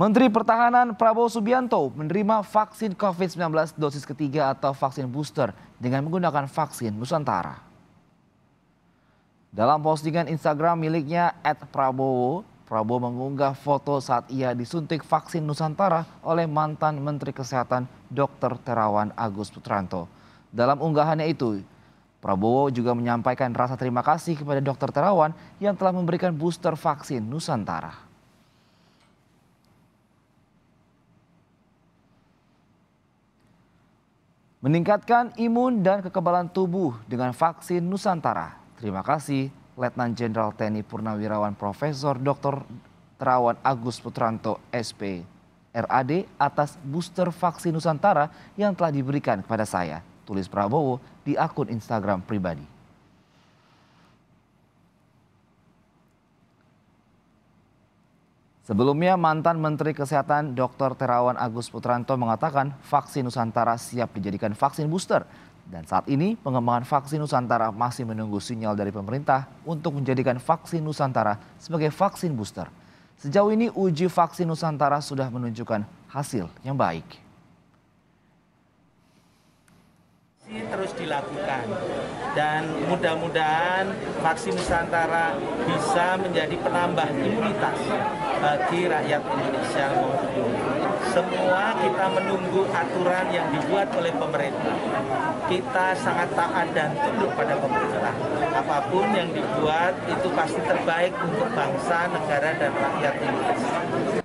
Menteri Pertahanan Prabowo Subianto menerima vaksin COVID-19 dosis ketiga atau vaksin booster dengan menggunakan vaksin Nusantara. Dalam postingan Instagram miliknya @prabowo, Prabowo mengunggah foto saat ia disuntik vaksin Nusantara oleh mantan Menteri Kesehatan Dr. Terawan Agus Putranto. Dalam unggahannya itu, Prabowo juga menyampaikan rasa terima kasih kepada Dr. Terawan yang telah memberikan booster vaksin Nusantara. meningkatkan imun dan kekebalan tubuh dengan vaksin Nusantara. Terima kasih Letnan Jenderal TNI Purnawirawan Profesor Dr. Terawan Agus Putranto SP RAD atas booster vaksin Nusantara yang telah diberikan kepada saya, tulis Prabowo di akun Instagram pribadi. Sebelumnya, mantan Menteri Kesehatan Dr. Terawan Agus Putranto mengatakan vaksin Nusantara siap dijadikan vaksin booster. Dan saat ini pengembangan vaksin Nusantara masih menunggu sinyal dari pemerintah untuk menjadikan vaksin Nusantara sebagai vaksin booster. Sejauh ini uji vaksin Nusantara sudah menunjukkan hasil yang baik. Terus dilakukan dan mudah-mudahan vaksin Nusantara bisa menjadi penambah imunitas bagi rakyat Indonesia semua kita menunggu aturan yang dibuat oleh pemerintah. Kita sangat taat dan tunduk pada pemerintah. Apapun yang dibuat itu pasti terbaik untuk bangsa, negara, dan rakyat Indonesia.